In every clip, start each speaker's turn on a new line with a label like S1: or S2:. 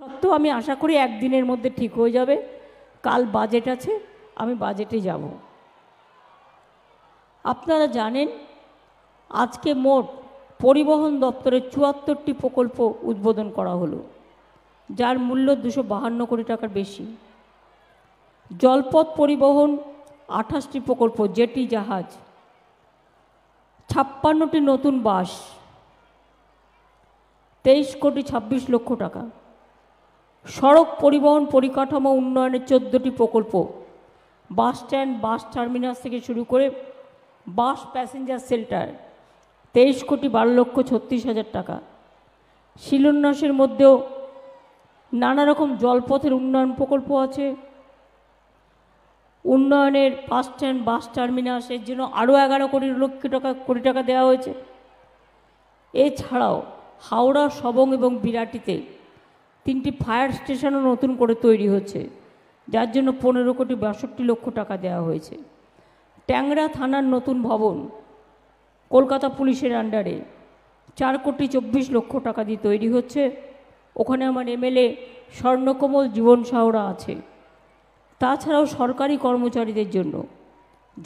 S1: সত্ত্বেও আমি আশা করি একদিনের মধ্যে ঠিক হয়ে যাবে কাল বাজেট আছে আমি বাজেটে যাব আপনারা জানেন আজকে মোট পরিবহন দপ্তরের চুয়াত্তরটি প্রকল্প উদ্বোধন করা হলো যার মূল্য দুশো বাহান্ন কোটি টাকার বেশি জলপথ পরিবহন আঠাশটি প্রকল্প জেটি জাহাজ ছাপ্পান্নটি নতুন বাস তেইশ কোটি ছাব্বিশ লক্ষ টাকা সড়ক পরিবহন পরিকাঠামো উন্নয়নের চোদ্দোটি প্রকল্প বাস স্ট্যান্ড বাস টার্মিনাস থেকে শুরু করে বাস প্যাসেঞ্জার সেল্টার তেইশ কোটি বারো লক্ষ ছত্রিশ হাজার টাকা শিলন্যাসের মধ্যেও নানা রকম জলপথের উন্নয়ন প্রকল্প আছে উন্নয়নের বাস স্ট্যান্ড বাস টার্মিনাসের জন্য আরও এগারো কোটি লক্ষ টাকা কোটি টাকা দেওয়া হয়েছে এছাড়াও হাওড়া সবং এবং বিরাটিতে তিনটি ফায়ার স্টেশনও নতুন করে তৈরি হচ্ছে যার জন্য পনেরো কোটি বাষট্টি লক্ষ টাকা দেওয়া হয়েছে ট্যাংরা থানার নতুন ভবন কলকাতা পুলিশের আন্ডারে চার কোটি চব্বিশ লক্ষ টাকা দিয়ে তৈরি হচ্ছে ওখানে আমার এমএলএ স্বর্ণকমল জীবন সাহরা আছে তাছাড়াও সরকারি কর্মচারীদের জন্য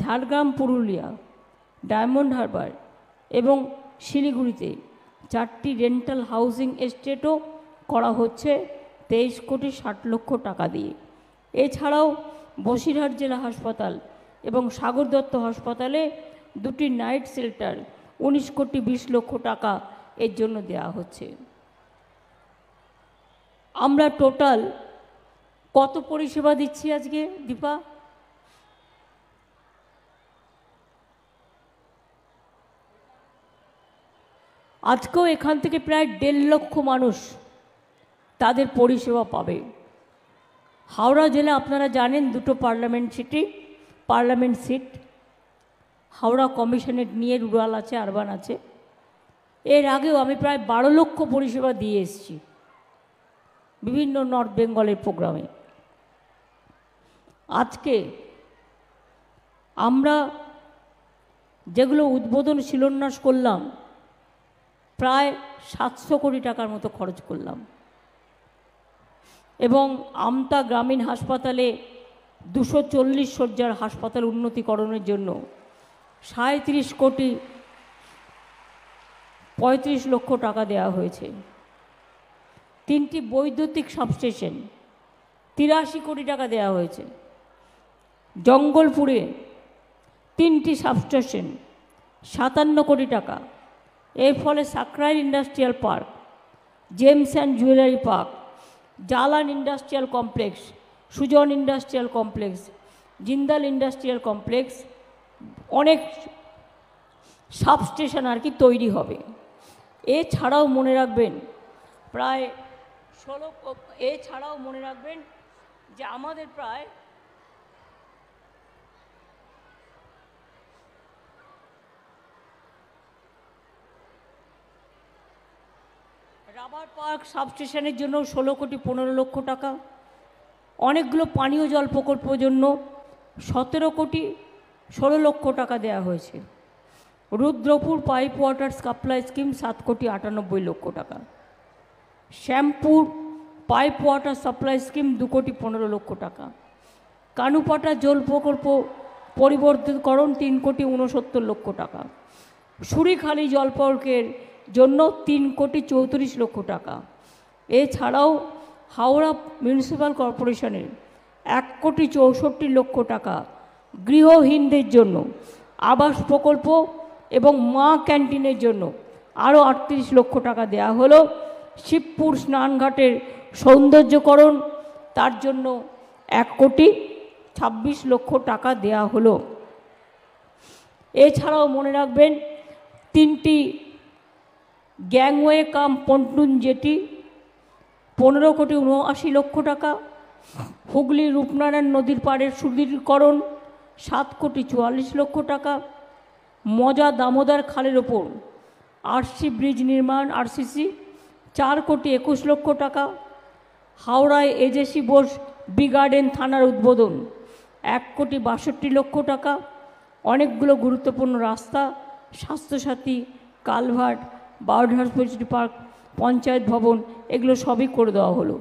S1: ঝাড়গ্রাম পুরুলিয়া ডায়মন্ড হারবার এবং শিলিগুড়িতে চারটি রেন্টাল হাউজিং এস্টেটও করা হচ্ছে তেইশ কোটি ষাট লক্ষ টাকা দিয়ে এছাড়াও বসিরহাট জেলা হাসপাতাল এবং সাগর দত্ত হাসপাতালে দুটি নাইট শেল্টার উনিশ কোটি বিশ লক্ষ টাকা এর জন্য দেয়া হচ্ছে আমরা টোটাল কত পরিষেবা দিচ্ছি আজকে দীপা আজকেও এখান থেকে প্রায় দেড় লক্ষ মানুষ তাদের পরিষেবা পাবে হাওড়া জেলা আপনারা জানেন দুটো parliament city parliament seat Howrah কমিশনের নিয়ে রুরাল আছে আরবান আছে এর আগেও আমি প্রায় বারো লক্ষ পরিষেবা দিয়ে এসেছি বিভিন্ন নর্থ বেঙ্গলের প্রোগ্রামে আজকে আমরা যেগুলো উদ্বোধন শিলান্যাস করলাম প্রায় সাতশো কোটি টাকার মতো খরচ করলাম এবং আমতা গ্রামীণ হাসপাতালে দুশো চল্লিশ শয্যার হাসপাতাল উন্নতিকরণের জন্য সাঁত্রিশ কোটি পঁয়ত্রিশ লক্ষ টাকা দেওয়া হয়েছে তিনটি বৈদ্যুতিক সাবস্টেশন তিরাশি কোটি টাকা দেওয়া হয়েছে জঙ্গলপুরে তিনটি সাবস্টেশন সাতান্ন কোটি টাকা এর ফলে Sankrail industrial park gems and jewellery park Jalan industrial complex Sujan industrial complex Jindal industrial complex অনেক সাবস্টেশন আর কি তৈরি হবে এছাড়াও মনে রাখবেন প্রায় ষোলো এছাড়াও মনে রাখবেন যে আমাদের প্রায় রাবার পার্ক সাবস্টেশনের জন্য ষোলো কোটি পনেরো লক্ষ টাকা অনেকগুলো পানীয় জল প্রকল্পের জন্য সতেরো কোটি ষোলো লক্ষ টাকা দেয়া হয়েছে Rudrapur pipe water supply scheme সাত কোটি আটানব্বই লক্ষ টাকা শ্যাম্পুর পাইপ ওয়াটার সাপ্লাই স্কিম দু কোটি পনেরো লক্ষ টাকা কানুপাটা জল প্রকল্প পরিবর্তনকরণ তিন কোটি উনসত্তর লক্ষ টাকা সুরিখালি জলপর্কের জন্য তিন কোটি চৌত্রিশ লক্ষ টাকা এছাড়াও হাওড়া মিউনিসিপ্যাল কর্পোরেশনের এক কোটি চৌষট্টি লক্ষ টাকা গৃহহীনদের জন্য আবাস প্রকল্প এবং মা ক্যান্টিনের জন্য আরও আটত্রিশ লক্ষ টাকা দেয়া হলো শিবপুর স্নানঘাটের সৌন্দর্যকরণ তার জন্য এক কোটি ছাব্বিশ লক্ষ টাকা দেয়া হলো এছাড়াও মনে রাখবেন তিনটি গ্যাংওয়ে কাম পন্টুন জেটি পনেরো কোটি উনআশি লক্ষ টাকা হুগলি রূপনারায়ণ নদীর পাড়ের সুদৃঢ়করণ সাত কোটি চুয়াল্লিশ লক্ষ টাকা মজা দামোদার খালের ওপর আরসি ব্রিজ নির্মাণ আরসিসি চার কোটি একুশ লক্ষ টাকা হাওড়ায় এজেসি বোস বি গার্ডেন থানার উদ্বোধন এক কোটি বাষট্টি লক্ষ টাকা অনেকগুলো গুরুত্বপূর্ণ রাস্তা Swasthya Sathi culvert biodiversity park panchayat ভবন এগুলো সবই করে দেওয়া হলো